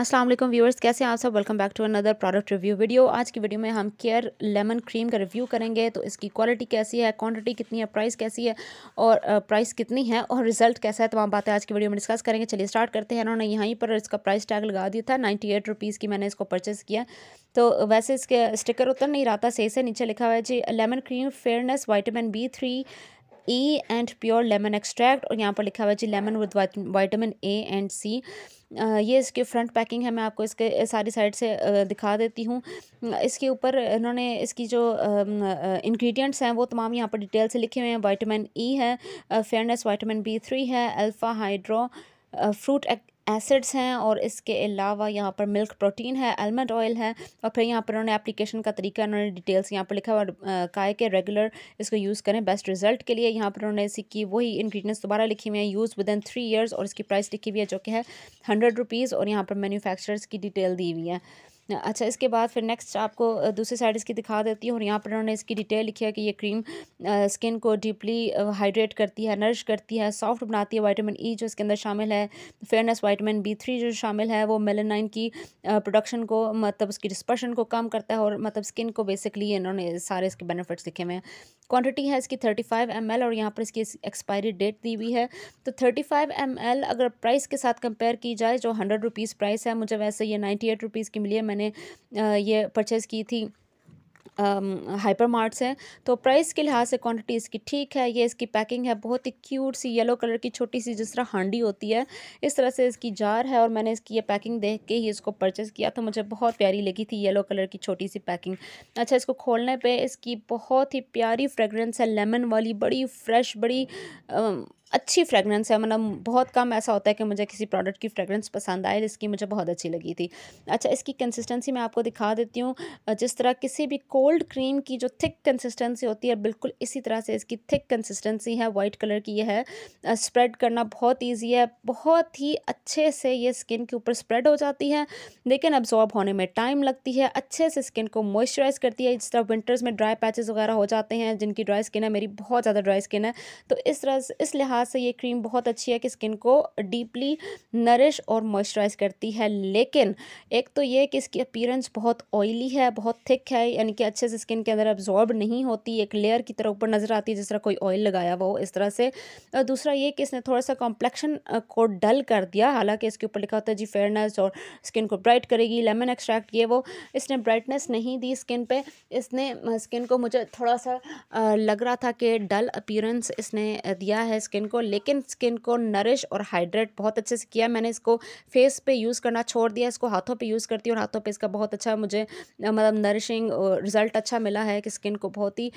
अस्सलाम वालेकुम व्यूअर्स कैसे हैं आप सब welcome back to another product review video आज की वीडियो में हम केयर लेमन क्रीम का रिव्यू करेंगे तो इसकी क्वालिटी कैसी है क्वांटिटी कितनी है प्राइस कैसी है और प्राइस कितनी है और रिजल्ट कैसा है तमाम बातें आज की वीडियो में डिस्कस करेंगे चलिए स्टार्ट करते हैं उन्होंने यहीं पर इसका प्राइस टैग लगा दिया था नाइन्टी एट रुपीज़ की मैंने इसको परचेज़ किया तो वैसे इसके स्टिकर उतर नहीं रहा था सही से नीचे लिखा हुआ है जी lemon cream fairness vitamin B three A and pure lemon extract और यहाँ पर लिखा हुआ है जी lemon with vitamin A and C ये इसके फ्रंट पैकिंग है मैं आपको इसके सारी साइड से दिखा देती हूँ इसके ऊपर इन्होंने इसकी जो इंग्रेडिएंट्स हैं वो तमाम यहाँ पर डिटेल से लिखे हुए हैं वाइटामिन ई e है फेयरनेस वाइटामिन बी थ्री है अल्फ़ा हाइड्रो फ्रूट एसिड्स हैं और इसके अलावा यहाँ पर मिल्क प्रोटीन है आलमंड ऑयल है और फिर यहाँ पर उन्होंने एप्लीकेशन का तरीका उन्होंने डिटेल्स यहाँ पर लिखा हुआ काय के रेगुलर इसको यूज़ करें बेस्ट रिजल्ट के लिए यहाँ पर उन्होंने इसी की वही इंग्रीडियंट्स दोबारा लिखी हुई हैं use within three years और इसकी प्राइस लिखी हुई है जो कि है हंड्रेड रुपीज़ और यहाँ पर मैन्युफैक्चरर्स की डिटेल दी हुई है अच्छा इसके बाद फिर नेक्स्ट आपको दूसरी साइड इसकी दिखा देती हूँ और यहाँ पर उन्होंने इसकी डिटेल लिखी है कि ये क्रीम स्किन को डीपली हाइड्रेट करती है नरिश करती है सॉफ्ट बनाती है वाइटामिन ई e जो इसके अंदर शामिल है फेयरनेस वाइटामिन बी थ्री जो शामिल है वो मेलेनाइन की प्रोडक्शन को मतलब उसकी डिस्पर्शन को कम करता है और मतलब स्किन को बेसिकली इन्होंने सारे इसके बेनिफिट्स लिखे हुए हैं क्वान्टिटी है इसकी थर्टी फाइव एम एल और यहाँ पर इसकी एक्सपायरी डेट दी हुई है तो थर्टी फाइव एम एल अगर प्राइस के साथ कंपेयर की जाए जो हंड्रेड रुपीज़ प्राइस है मुझे वैसे ये नाइन्टी एट रुपीज़ की मिली है मैंने मैंने ये परचेज़ की थी हाइपर मार्ट से तो प्राइस के लिहाज से क्वांटिटी इसकी ठीक है ये इसकी पैकिंग है बहुत ही क्यूट सी येलो कलर की छोटी सी जिस तरह हांडी होती है इस तरह से इसकी जार है और मैंने इसकी ये पैकिंग देख के ही इसको परचेज़ किया था तो मुझे बहुत प्यारी लगी थी येलो कलर की छोटी सी पैकिंग अच्छा इसको खोलने पर इसकी बहुत ही प्यारी फ्रेगरेंस है लेमन वाली बड़ी फ्रेश बड़ी अच्छी फ्रेगरेंस है मतलब बहुत कम ऐसा होता है कि मुझे किसी प्रोडक्ट की फ्रेगरेंस पसंद आए जिसकी मुझे बहुत अच्छी लगी थी अच्छा इसकी कंसिस्टेंसी मैं आपको दिखा देती हूँ जिस तरह किसी भी कोल्ड क्रीम की जो थिक कंसिस्टेंसी होती है बिल्कुल इसी तरह से इसकी थिक कंसिस्टेंसी है वाइट कलर की यह है स्प्रेड करना बहुत ईजी है बहुत ही अच्छे से ये स्किन के ऊपर स्प्रेड हो जाती है लेकिन अब्जॉर्ब होने में टाइम लगती है अच्छे से स्किन को मॉइस्चराइज करती है जिस तरह विंटर्स में ड्राई पैचेज़ वगैरह हो जाते हैं जिनकी ड्राई स्किन है मेरी बहुत ज़्यादा ड्राई स्किन है तो इस तरह इस लिहाज लिहाज से ये क्रीम बहुत अच्छी है कि स्किन को डीपली नरिश और मॉइस्चराइज करती है लेकिन एक तो ये कि इसकी अपीरेंस बहुत ऑयली है बहुत थिक है यानी कि अच्छे से स्किन के अंदर अब्जॉर्ब नहीं होती एक लेयर की तरह ऊपर नज़र आती है जिस तरह कोई ऑयल लगाया हुआ हो इस तरह से और दूसरा ये कि इसने थोड़ा सा कॉम्प्लेक्शन को डल कर दिया हालांकि इसके ऊपर लिखा होता है जी फेयरनेस और स्किन को ब्राइट करेगी लेमन एक्सट्रैक्ट ये वो इसने ब्राइटनेस नहीं दी स्किन पर इसने स्किन को मुझे थोड़ा सा लग रहा था कि डल अपीरेंस इसने दिया है स्किन को लेकिन स्किन को नरिश और हाइड्रेट बहुत अच्छे से किया मैंने इसको फेस पे यूज़ करना छोड़ दिया इसको हाथों पे यूज़ करती हूँ और हाथों पे इसका बहुत अच्छा मुझे मतलब नरिशिंग रिज़ल्ट अच्छा मिला है कि स्किन को बहुत ही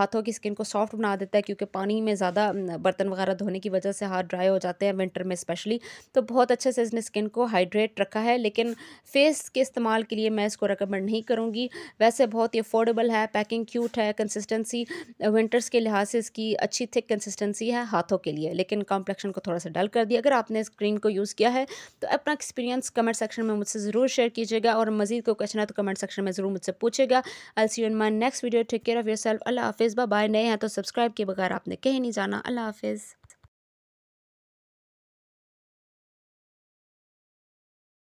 हाथों की स्किन को सॉफ्ट बना देता है क्योंकि पानी में ज़्यादा बर्तन वगैरह धोने की वजह से हाथ ड्राई हो जाते हैं विंटर में स्पेशली तो बहुत अच्छे से इसने स्किन को हाइड्रेट रखा है लेकिन फेस के इस्तेमाल के लिए मैं इसको रिकमेंड नहीं करूँगी वैसे बहुत ही अफोर्डेबल है पैकिंग क्यूट है कंसिस्टेंसी विंटर्स के लिहाज से इसकी अच्छी थिक कंसिस्टेंसी है हाथों के लिए लेकिन कॉम्प्लेक्शन को थोड़ा सा डल कर दिया अगर आपने इस क्रीम को यूज़ किया है तो अपना एक्सपीरियंस कमेंट सेक्शन में मुझसे ज़रूर शेयर कीजिएगा और मजीद को क्वेश्चन है तो कमेंट सेक्शन में ज़रूर मुझसे पूछेगा I see in my next video take care of yourself अल्लाह हाफिज़ बाय नए हैं तो सब्सक्राइब के बगैर आपने कहीं नहीं जाना अल्लाह हाफिज़